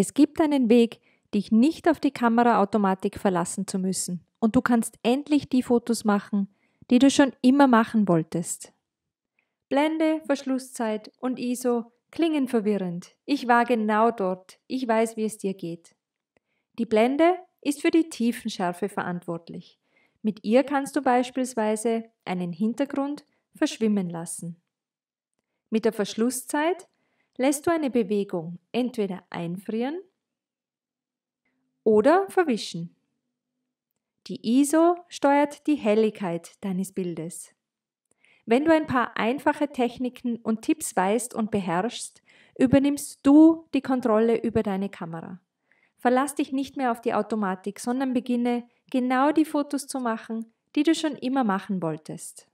Es gibt einen Weg, dich nicht auf die Kameraautomatik verlassen zu müssen und du kannst endlich die Fotos machen, die du schon immer machen wolltest. Blende, Verschlusszeit und ISO klingen verwirrend. Ich war genau dort. Ich weiß, wie es dir geht. Die Blende ist für die Tiefenschärfe verantwortlich. Mit ihr kannst du beispielsweise einen Hintergrund verschwimmen lassen. Mit der Verschlusszeit lässt du eine Bewegung entweder einfrieren oder verwischen. Die ISO steuert die Helligkeit deines Bildes. Wenn du ein paar einfache Techniken und Tipps weißt und beherrschst, übernimmst du die Kontrolle über deine Kamera. Verlass dich nicht mehr auf die Automatik, sondern beginne genau die Fotos zu machen, die du schon immer machen wolltest.